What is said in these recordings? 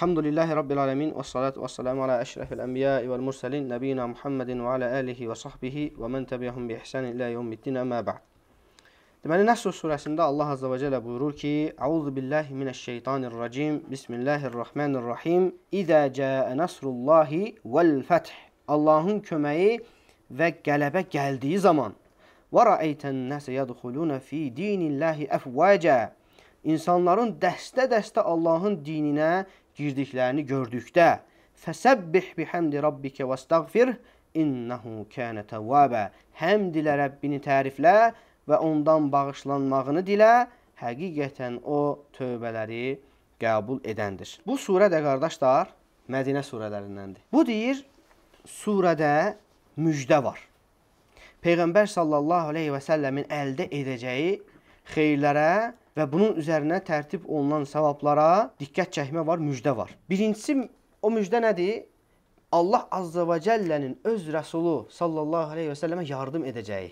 Elhamdülillahi Rabbil alemin və salatu və salamu alə əşrəfil ənbiyai vəl mürsəlin nəbiyina Muhammedin və alə əlihi və sahbihi və mən təbiəhum bi ihsan ilə yevmiddin əmə ba'd. Deməli, Nəsr surəsində Allah Azza və Cələ buyurur ki, Əuzu billahi minəşşeytanirracim, bismillahirrahmanirrahim, İzə cəə nəsrullahi vəl-fəth. Allahın köməyi və qələbə gəldiyi zaman, və rəəytən nəsə yədxuluna fi dinillahi əfvəcə. İnsanların dəstə-dəstə Allahın dininə girdiklərini gördükdə fəsəbbih bihamdi rabbikə vəstəğfir innehu kana tawwaba. Həmd ilə Rəbbini təriflə və ondan bağışlanmağını dilə. Həqiqətən o tövbələri qəbul edəndir. Bu surə də qardaşlar Mədinə surələrindəndir. Bu deyir surədə müjdə var. Peyğəmbər sallallahu əleyhi və səlləmin əldə edəcəyi xeyirlərə və bunun üzərinə tərtib olunan savablara diqqət çəkmə var, müjdə var. Birincisi o müjdə nədir? Allah Azza və Cəllənin öz rəsulu sallallahu əleyhi və səlləmə yardım edəcəyi.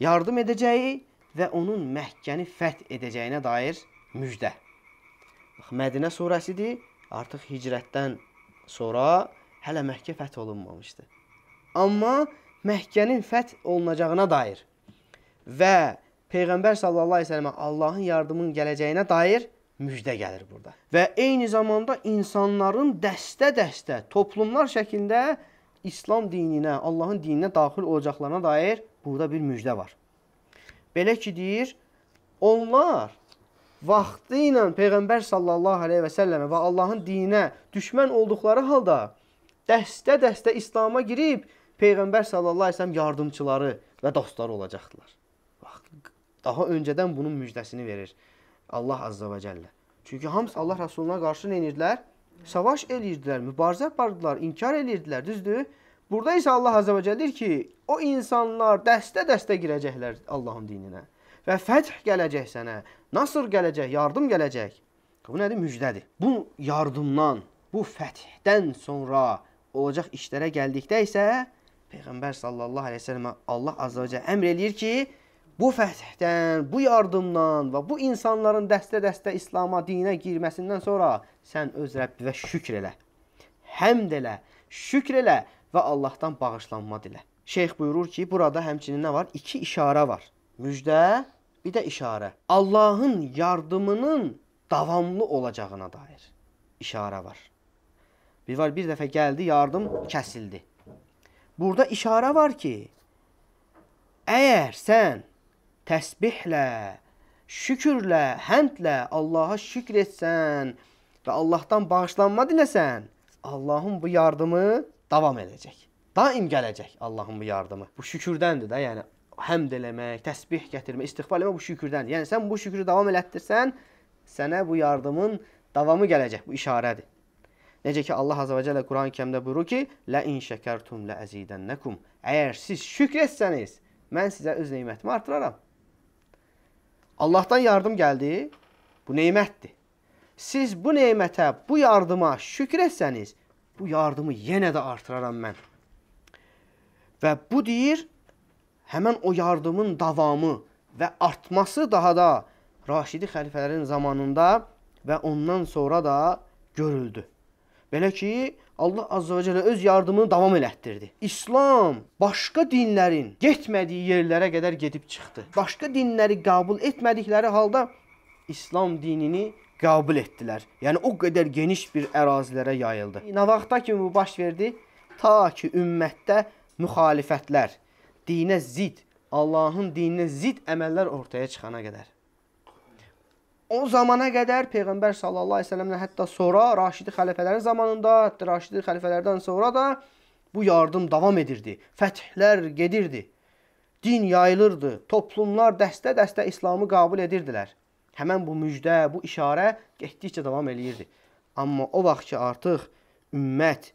Yardım edəcəyi və onun Məkkəni fəth edəcəyinə dair müjdə. Bax Mədinə surəsidir. Artıq hicrətdən sonra hələ Məkkə fəth olunmamışdı. Amma Məkkənin fəth olunacağına dair və Peyğəmbər sallallahu əleyhi və səlləmə Allahın yardımının gələcəyinə dair müjdə gəlir burada. Və eyni zamanda insanların dəstə-dəstə, toplumlar şəklində İslam dininə, Allahın dininə daxil olacaqlarına dair burada bir müjdə var. Belə ki deyir, onlar vaxtı ilə Peyğəmbər sallallahu əleyhi və səlləmə və Allahın dininə düşmən olduqları halda dəstə-dəstə İslam'a girib Peyğəmbər sallallahu əleyhi və səlləm yardımçıları və dostları olacaqdılar daha öncədən bunun müjdəsini verir Allah Azza və Cəllə. Çünki hamısı Allah Rasuluna qarşı nə edirdilər? Savaş eləyirdilər, mübarizə apardılar, inkar eləyirdilər, düzdür? Burada isə Allah Azza və Cəllə deyir ki, o insanlar dəstə-dəstə girəcəklər Allahın dininə və fəth gələcək sənə, nasır gələcək, yardım gələcək. Bu nədir? Müjdədir. Bu yardımdan, bu fəthdən sonra olacaq işlərə gəldikdə isə Peyğəmbər sallallahu əleyhi və səlləmə Allah Azza və Cəllə əmr eləyir ki, bu fəthdən, bu yardımdan və bu insanların dəstə-dəstə İslama, dinə girməsindən sonra sən öz Rəbbivə şükr elə. Həmd elə, şükr elə və Allahdan bağışlanma dilə. Şeyx buyurur ki, burada həmçinin nə var? İki işarə var. Müjdə, bir də işarə. Allahın yardımının davamlı olacağına dair işarə var. Bir var, bir dəfə gəldi, yardım kəsildi. Burada işarə var ki, əgər sən təsbihlə, şükürlə, həmdlə Allaha şükr etsən və Allahdan bağışlanma diləsən, Allahın bu yardımı davam edəcək. Daim gələcək Allahın bu yardımı. Bu şükürdəndir də, yəni həmd eləmək, təsbih gətirmək, istighfar eləmək bu şükürdəndir. Yəni sən bu şükrü davam elətdirsən, sənə bu yardımın davamı gələcək. Bu işarədir. Necə ki Allah Azza və Cəllə Quran-ı Kərimdə buyurur ki: "Lə in şəkərtum lə əzidənnakum." Əgər siz şükr etsəniz, mən sizə öz nemətimi artıraram. Allahdan yardım gəldi. Bu nemətdir. Siz bu nemətə, bu yardıma şükür etsəniz, bu yardımı yenə də artıraram mən. Və bu deyir, həmən o yardımın davamı və artması daha da Raşidi xəlifələrin zamanında və ondan sonra da görüldü. Belə ki, Allah Azza və Cəllə öz yardımını davam elətdirdi. İslam başqa dinlərin getmədiyi yerlərə qədər gedib çıxdı. Başqa dinləri qəbul etmədikləri halda İslam dinini qəbul etdilər. Yəni o qədər geniş bir ərazilərə yayıldı. Nə vaxta kimi bu baş verdi? Ta ki ümmətdə müxalifətlər, dinə zid, Allahın dininə zid əməllər ortaya çıxana qədər. O zamana qədər Peyğəmbər sallallahu əleyhi və səlləmdən hətta sonra Raşidi xəlifələrin zamanında, hətta Raşidi xəlifələrdən sonra da bu yardım davam edirdi. Fətihlər gedirdi. Din yayılırdı. Toplumlar dəstə-dəstə İslamı qəbul edirdilər. Həmin bu müjdə, bu işarə getdikcə davam eləyirdi. Amma o vaxt ki artıq ümmət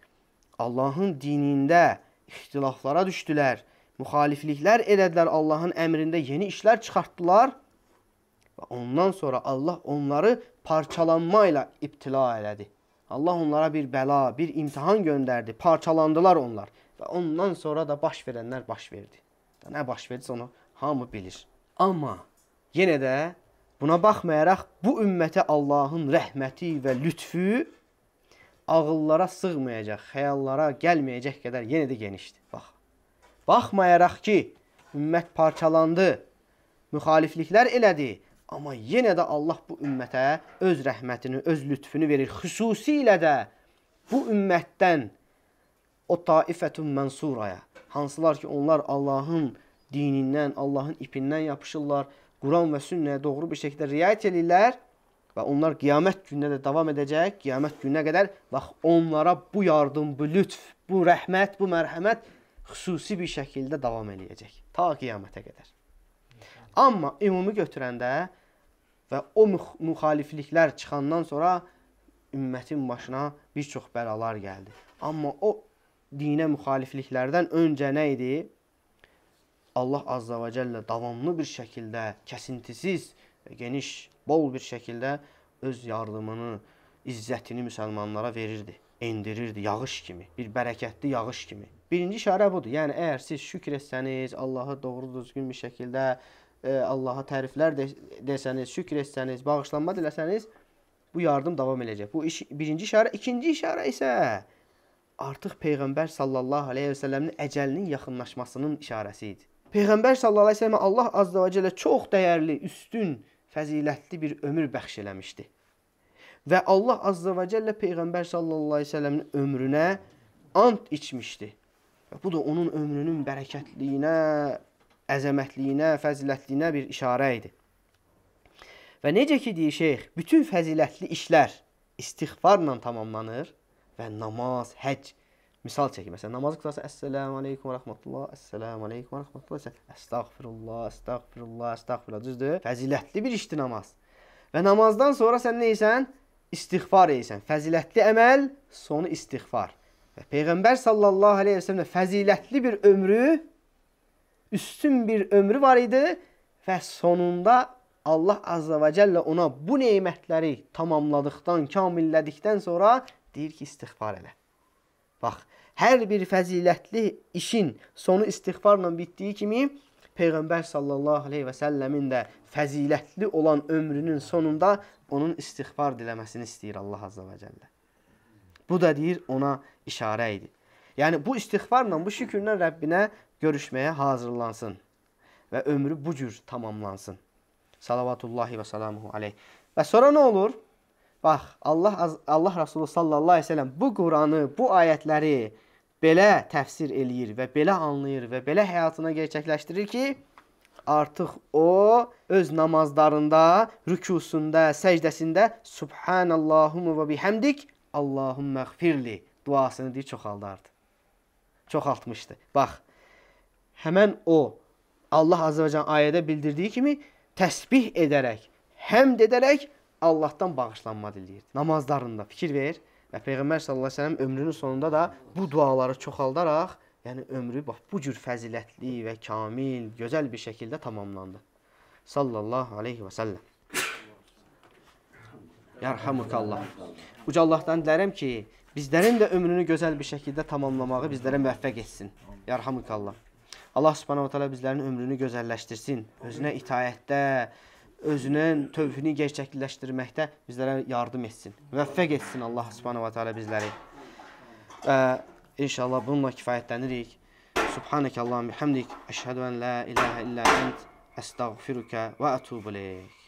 Allahın dinində ixtilaflara düşdülər, müxalifliklər elədilər Allahın əmrində, yeni işlər çıxartdılar Və ondan sonra Allah onları parçalanma ilə ibtila elədi. Allah onlara bir bəla, bir imtihan göndərdi. Parçalandılar onlar və ondan sonra da baş verənlər baş verdi. Da nə baş verdisə onu hamı bilir. Amma yenə də buna baxmayaraq bu ümmətə Allahın rəhməti və lütfü ağıllara sığmayacaq, xəyallara gəlməyəcək qədər yenə də genişdir. Bax. Baxmayaraq ki, ümmət parçalandı, müxalifliklər elədi, Amma yenə də Allah bu ümmətə öz rəhmətini, öz lütfünü verir. Xüsusilə də bu ümmətdən o taifətun mənsuraya, hansılar ki, onlar Allahın dinindən, Allahın ipindən yapışırlar, Quran və sünnəyə doğru bir şəkildə riayət edirlər və onlar qiyamət gününə də davam edəcək, qiyamət gününə qədər bax onlara bu yardım, bu lütf, bu rəhmət, bu mərhəmət xüsusi bir şəkildə davam eləyəcək ta qiyamətə qədər. Amma ümumi götürəndə və o müxalifliklər çıxandan sonra ümmətin başına bir çox bəlalar gəldi. Amma o dinə müxalifliklərdən öncə nə idi? Allah Azza və Cəllə davamlı bir şəkildə, kəsintisiz, geniş, bol bir şəkildə öz yardımını, izzətini müsəlmanlara verirdi, endirirdi yağış kimi, bir bərəkətli yağış kimi. Birinci işarə budur. Yəni əgər siz şükr etsəniz, Allahı doğru düzgün bir şəkildə E, Allaha təriflər de, desəniz, şükr etsəniz, bağışlanma diləsəniz, bu yardım davam eləyəcək. Bu iş, birinci işarə, ikinci işarə isə artıq Peyğəmbər sallallahu əleyhi və səlləmin əcəlinin yaxınlaşmasının işarəsi idi. Peyğəmbər sallallahu əleyhi və səlləmə Allah azza və cəllə çox dəyərli, üstün, fəzilətli bir ömür bəxş eləmişdi. Və Allah azza və cəllə Peyğəmbər sallallahu əleyhi və səlləmin ömrünə ant içmişdi. Və bu da onun ömrünün bərəkətliyinə, əzəmətliyinə, fəzilətliyinə bir işarə idi. Və necə ki deyir şeyx, bütün fəzilətli işlər istighfarla tamamlanır və namaz, həcc misal çəkir. Məsələn, namazı qılarsa Əssəlamu aleykum və rəhmətullah, Əssəlamu aleykum və rəhmətullah isə Əstəğfirullah, Əstəğfirullah, Əstəğfirullah düzdür? Fəzilətli bir işdir namaz. Və namazdan sonra sən nə edirsən? İstighfar edirsən. Fəzilətli əməl sonu istighfar. Və Peyğəmbər sallallahu əleyhi və səlləm fəzilətli bir ömrü üstün bir ömrü var idi və sonunda Allah Azza və Cəllə ona bu neymətləri tamamladıqdan, kamillədikdən sonra deyir ki, istiğfar elə. Bax, hər bir fəzilətli işin sonu istiğfarla bitdiyi kimi Peyğəmbər sallallahu aleyhi və səlləmin də fəzilətli olan ömrünün sonunda onun istiğfar diləməsini istəyir Allah Azza və Cəllə. Bu da deyir ona işarə idi. Yəni bu istighfarla, bu şükürlə Rəbbinə görüşməyə hazırlansın və ömrü bu cür tamamlansın. Salavatullahi və salamuhu aleyh. Və sonra nə olur? Bax, Allah Allah Rasulü sallallahu əleyhi və səlləm bu Qur'anı, bu ayətləri belə təfsir eləyir və belə anlayır və belə həyatına gerçəkləşdirir ki, artıq o öz namazlarında, rükusunda, səcdəsində Subhanallahumma və bihamdik Allahumma ighfirli duasını deyib çoxaldardı çoxaltmışdı. Bax, həmən o Allah Azərbaycan və Cəllə ayədə bildirdiyi kimi təsbih edərək, həmd edərək Allahdan bağışlanma diləyirdi. Namazlarında fikir ver və Peyğəmbər sallallahu əleyhi və səlləm ömrünün sonunda da bu duaları çoxaldaraq, yəni ömrü bax bu cür fəzilətli və kamil, gözəl bir şəkildə tamamlandı. Sallallahu əleyhi və səlləm. Yarhamukallah. Uca Allahdan dilərəm ki, Bizlərin də ömrünü gözəl bir şəkildə tamamlamağı bizlərə müvəffəq etsin. Yarhamukallah. Allah Subhanahu taala bizlərin ömrünü gözəlləşdirsin. Özünə itayətdə, özünün tövhidini gerçəkləşdirməkdə bizlərə yardım etsin. Müvəffəq etsin Allah Subhanahu taala bizləri. Və inşallah bununla kifayətlənirik. Subhanakallahumma bihamdik, əşhadu an la ilaha illa ent, əstəğfiruka və ətubu ilayk.